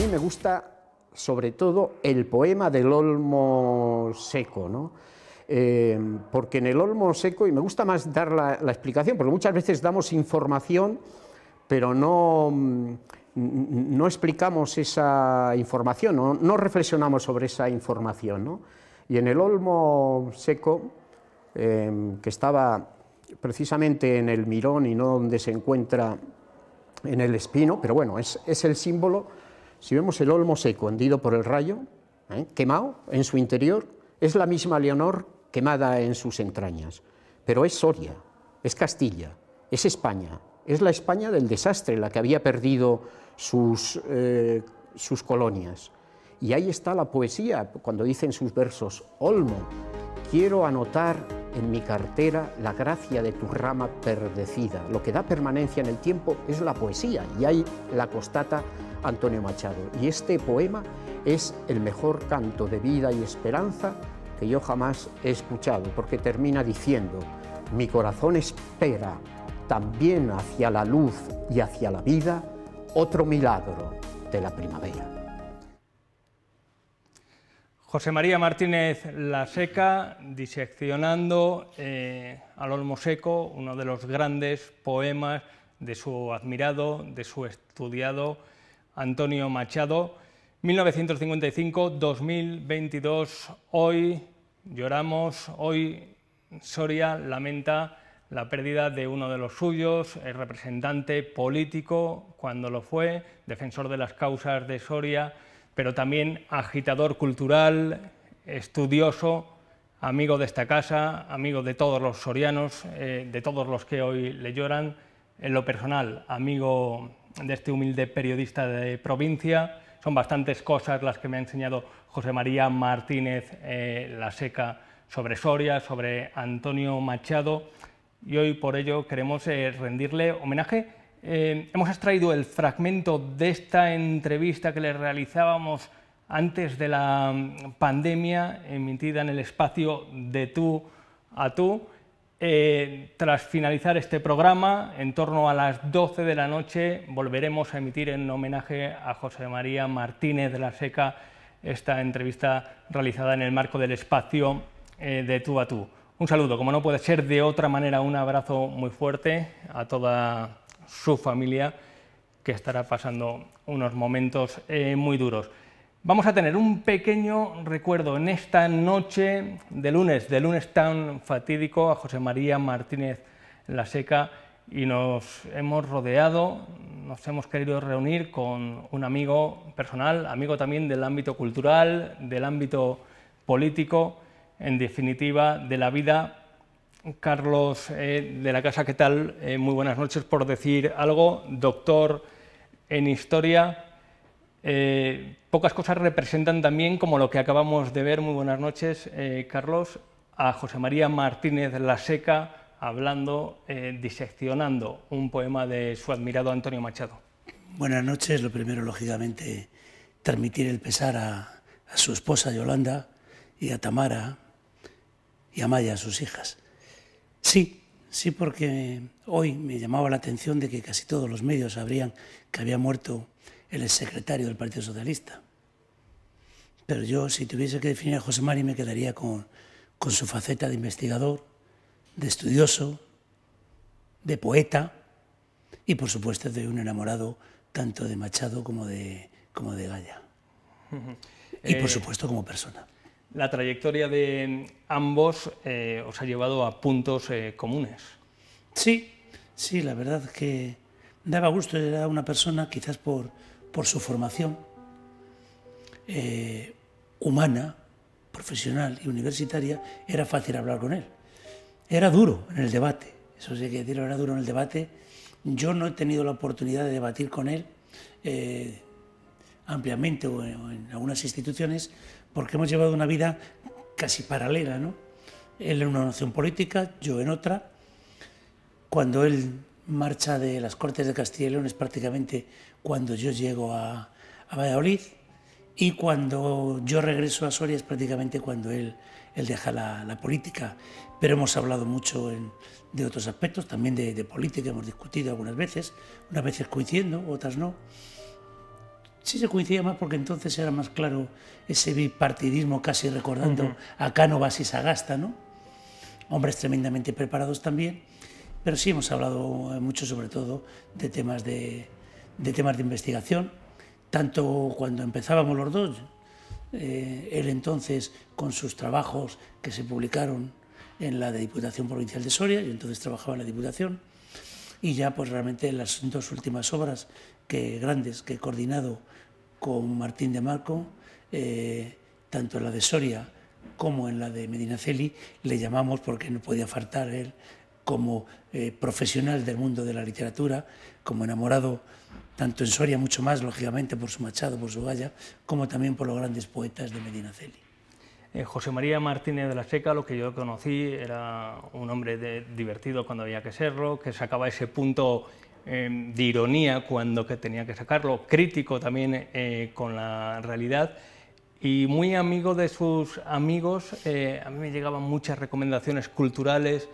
mí me gusta sobre todo el poema del olmo seco, ¿no? Em, porque en el olmo seco, y me gusta más dar la, explicación, porque muchas veces damos información, pero no, mm, no explicamos esa información, no, reflexionamos sobre esa información. Y en el olmo seco, em, que estaba precisamente en el mirón y no donde se encuentra en el espino, pero bueno, es, es el símbolo si vemos el olmo seco hendido por el rayo, ¿eh? quemado en su interior, es la misma Leonor quemada en sus entrañas. Pero es Soria, es Castilla, es España, es la España del desastre, la que había perdido sus, eh, sus colonias. Y ahí está la poesía, cuando en sus versos, Olmo, quiero anotar en mi cartera la gracia de tu rama perdecida. Lo que da permanencia en el tiempo es la poesía y ahí la constata Antonio Machado. Y este poema es el mejor canto de vida y esperanza que yo jamás he escuchado, porque termina diciendo, mi corazón espera también hacia la luz y hacia la vida otro milagro de la primavera. José María Martínez La Seca, diseccionando eh, al Olmo Seco, uno de los grandes poemas de su admirado, de su estudiado Antonio Machado, 1955-2022. Hoy lloramos, hoy Soria lamenta la pérdida de uno de los suyos, el representante político cuando lo fue, defensor de las causas de Soria, pero también agitador cultural, estudioso, amigo de esta casa, amigo de todos los sorianos, eh, de todos los que hoy le lloran, en lo personal, amigo de este humilde periodista de provincia. Son bastantes cosas las que me ha enseñado José María Martínez eh, La Seca sobre Soria, sobre Antonio Machado, y hoy por ello queremos eh, rendirle homenaje. Eh, hemos extraído el fragmento de esta entrevista que le realizábamos antes de la mm, pandemia, emitida en el espacio de tú a tú. Eh, tras finalizar este programa, en torno a las 12 de la noche, volveremos a emitir en homenaje a José María Martínez de la Seca esta entrevista realizada en el marco del espacio eh, de tú a tú. Un saludo, como no puede ser de otra manera, un abrazo muy fuerte a toda su familia que estará pasando unos momentos eh, muy duros. Vamos a tener un pequeño recuerdo en esta noche de lunes, de lunes tan fatídico, a José María Martínez La Seca y nos hemos rodeado, nos hemos querido reunir con un amigo personal, amigo también del ámbito cultural, del ámbito político, en definitiva, de la vida. Carlos eh, de la Casa, ¿qué tal? Eh, muy buenas noches por decir algo, doctor en historia. Eh, pocas cosas representan también, como lo que acabamos de ver, muy buenas noches, eh, Carlos, a José María Martínez La Seca hablando, eh, diseccionando un poema de su admirado Antonio Machado. Buenas noches, lo primero, lógicamente, transmitir el pesar a, a su esposa Yolanda y a Tamara y a Maya, sus hijas. Sí, sí, porque hoy me llamaba la atención de que casi todos los medios sabrían que había muerto el secretario del Partido Socialista. Pero yo, si tuviese que definir a José Mari, me quedaría con, su faceta de investigador, de estudioso, de poeta y, por supuesto, de un enamorado tanto de Machado como de, como de Gaya. Y, por eh, supuesto, como persona. La trayectoria de ambos eh, os ha llevado a puntos eh, comunes. Sí, sí, la verdad que daba gusto, era una persona quizás por, por su formación eh, humana, profesional y universitaria, era fácil hablar con él. Era duro en el debate, eso sí que decirlo, era duro en el debate. Yo no he tenido la oportunidad de debatir con él eh, ampliamente o en, algunas instituciones porque hemos llevado una vida casi paralela, ¿no? Él en una noción política, yo en otra. Cuando él marcha de las Cortes de Castilla y León es prácticamente cuando yo llego a, Valladolid y cuando yo regreso a Soria es prácticamente cuando él, deja la, política. Pero hemos hablado mucho de otros aspectos, también de, política, hemos discutido algunas veces, unas veces coincidiendo, otras no. Sí se coincidía más porque entonces era más claro ese bipartidismo casi recordando a Cánovas y Sagasta, ¿no? Hombres tremendamente preparados también pero sí hemos hablado eh, mucho, sobre todo, de temas de, temas de investigación, tanto cuando empezábamos los dos, eh, él entonces con sus trabajos que se publicaron en la Diputación Provincial de Soria, yo entonces trabajaba en la Diputación, y ya pues realmente las dos últimas obras que, grandes que he coordinado con Martín de Marco, eh, tanto en la de Soria como en la de Medinaceli, le llamamos porque no podía faltar él como eh, profesional del mundo de la literatura, como enamorado tanto en Soria, mucho más, lógicamente, por su Machado, por su Gaya, como también por los grandes poetas de Medina Celi. Eh, José María Martínez de la Seca, lo que yo conocí, era un hombre divertido cuando había que serlo, que sacaba ese punto em, de ironía cuando que tenía que sacarlo, crítico también eh, con la realidad y muy amigo de sus amigos. a mí me llegaban muchas recomendaciones culturales,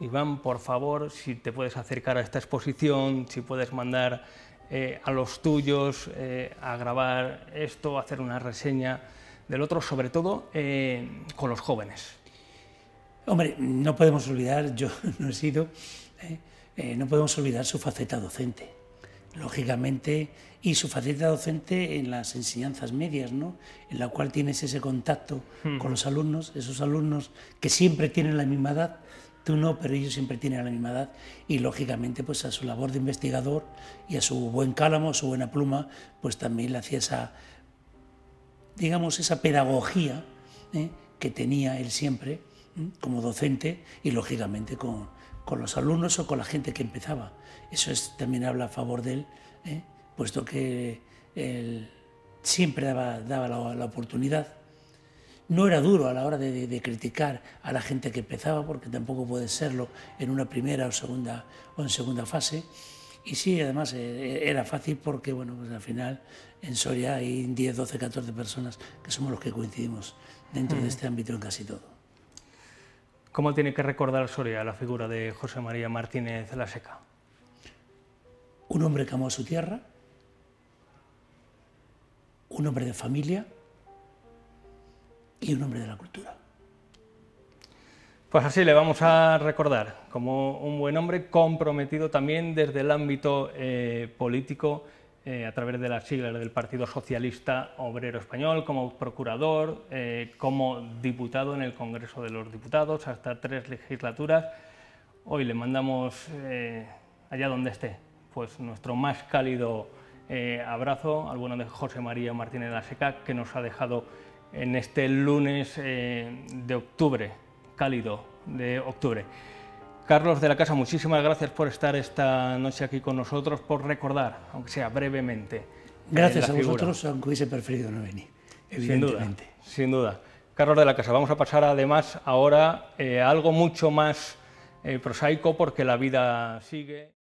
Iván, por favor, si te puedes acercar a esta exposición, si puedes mandar eh, a los tuyos eh, a grabar esto, hacer una reseña del otro, sobre todo eh, con los jóvenes. Hombre, no podemos olvidar, yo no he sido, no podemos olvidar su faceta docente, lógicamente, y su faceta docente en las enseñanzas medias, En la cual tienes ese contacto hmm. con los alumnos, esos alumnos que siempre tienen la misma edad, tú no, pero ellos siempre tienen la misma edad y lógicamente pues a su labor de investigador y a su buen cálamo, su buena pluma, pues también le hacía esa, digamos, esa pedagogía ¿eh? que tenía él siempre ¿eh? como docente y lógicamente con, los alumnos o con la gente que empezaba. Eso es, también habla a favor de él, ¿eh? puesto que él siempre daba, la oportunidad no era duro a la hora de, criticar a la gente que empezaba, porque tampoco puede serlo en una primera o segunda, o en segunda fase. Y sí, además eh, era fácil porque, bueno, pues al final en Soria hay 10, 12, 14 personas que somos los que coincidimos dentro de mm. este ámbito en casi todo. ¿Cómo tiene que recordar Soria la figura de José María Martínez La Seca? Un hombre que amó a su tierra, un hombre de familia, y un hombre de la cultura. Pues así le vamos a recordar como un buen hombre comprometido también desde el ámbito eh, político eh, a través de las siglas del Partido Socialista Obrero Español, como procurador, eh, como diputado en el Congreso de los Diputados, hasta tres legislaturas. Hoy le mandamos allá donde esté, pues nuestro más cálido abrazo al bueno de José María Martínez de la Seca, que nos ha dejado en este lunes eh, de octubre, cálido de octubre. Carlos de la Casa, muchísimas gracias por estar esta noche aquí con nosotros, por recordar, aunque sea brevemente. Eh, gracias a vosotros, aunque hubiese preferido no venir, evidentemente. Sin duda, Carlos de la Casa, vamos a pasar además ahora eh, a algo mucho más prosaico porque la vida sigue.